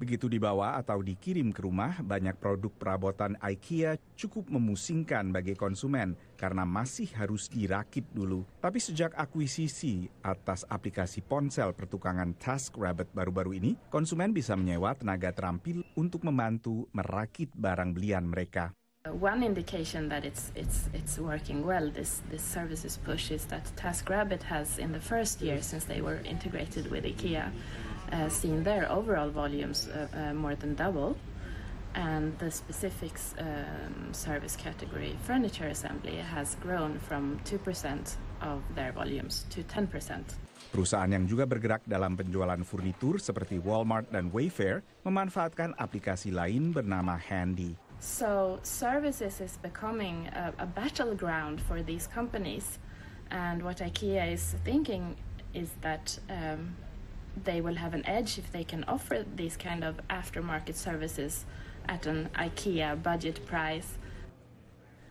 Begitu dibawa atau dikirim ke rumah, banyak produk perabotan IKEA cukup memusingkan bagi konsumen karena masih harus dirakit dulu. Tapi sejak akuisisi atas aplikasi ponsel pertukangan TaskRabbit baru-baru ini, konsumen bisa menyewa tenaga terampil untuk membantu merakit barang belian mereka. One indication that it's it's it's working well this this services push is that TaskRabbit has in the first year since they were integrated with IKEA Uh, seen their overall volumes uh, uh, more than double. And the specific um, service category, furniture assembly, has grown from 2% of their volumes to 10%. Perusahaan yang juga bergerak dalam penjualan furnitur seperti Walmart dan Wayfair memanfaatkan aplikasi lain bernama Handy. So services is becoming a, a battleground for these companies, and what IKEA is thinking is that um, they will have an edge if they can offer these kind of aftermarket services at an IKEA budget price.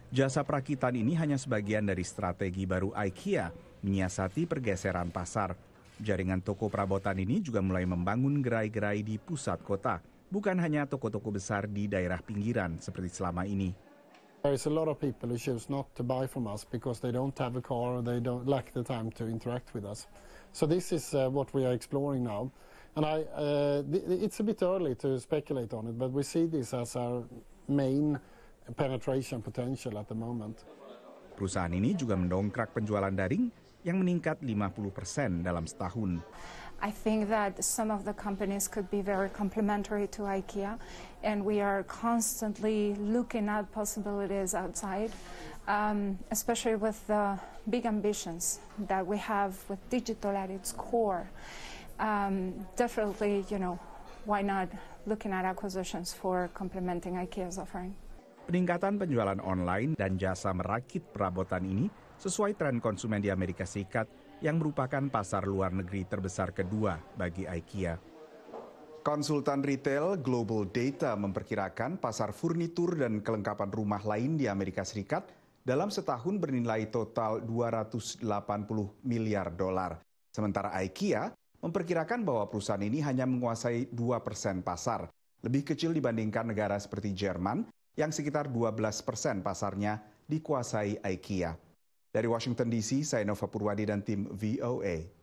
Jasa perakitan ini hanya sebagian dari strategi baru IKEA menyiasati pergeseran pasar. Jaringan toko perabotan ini juga mulai membangun gerai-gerai di pusat kota, bukan hanya toko-toko besar di daerah pinggiran seperti selama ini. There is a lot of people who choose not to buy from us because they don't have a car or they don't lack the time to interact with us. So this is uh, what we are exploring now. And I, uh, it's a bit early to speculate on it, but we see this as our main penetration potential at the moment. Perusahaan ini juga mendongkrak penjualan daring yang meningkat 50% dalam setahun. I think that some of the companies could be very complementary to IKEA and we are constantly looking at possibilities outside, um, especially with the big ambitions that we have with digital at its core. Um, definitely, you know, why not looking at acquisitions for complementing IKEA's offering? Peningkatan penjualan online dan jasa merakit perabotan ini sesuai tren konsumen di Amerika Serikat yang merupakan pasar luar negeri terbesar kedua bagi IKEA. Konsultan retail Global Data memperkirakan pasar furnitur dan kelengkapan rumah lain di Amerika Serikat dalam setahun bernilai total 280 miliar dolar. Sementara IKEA memperkirakan bahwa perusahaan ini hanya menguasai 2 persen pasar, lebih kecil dibandingkan negara seperti Jerman yang sekitar 12 persen pasarnya dikuasai IKEA. Dari Washington DC, saya Nova Purwadi dan tim VOA.